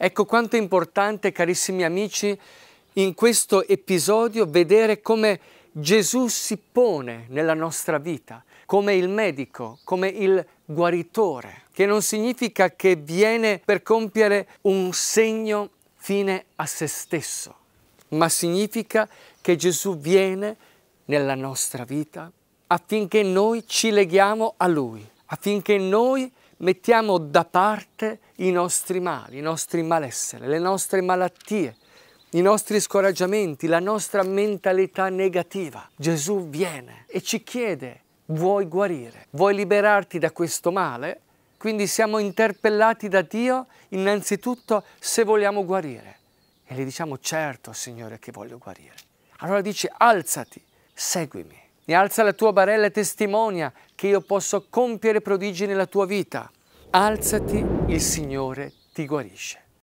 Ecco quanto è importante, carissimi amici, in questo episodio vedere come Gesù si pone nella nostra vita, come il medico, come il guaritore, che non significa che viene per compiere un segno fine a se stesso, ma significa che Gesù viene nella nostra vita affinché noi ci leghiamo a Lui, affinché noi mettiamo da parte i nostri mali, i nostri malessere, le nostre malattie, i nostri scoraggiamenti, la nostra mentalità negativa. Gesù viene e ci chiede, vuoi guarire, vuoi liberarti da questo male? Quindi siamo interpellati da Dio innanzitutto se vogliamo guarire. E gli diciamo, certo Signore che voglio guarire. Allora dice, alzati, seguimi. E alza la tua barella e testimonia che io posso compiere prodigi nella tua vita alzati, il Signore ti guarisce.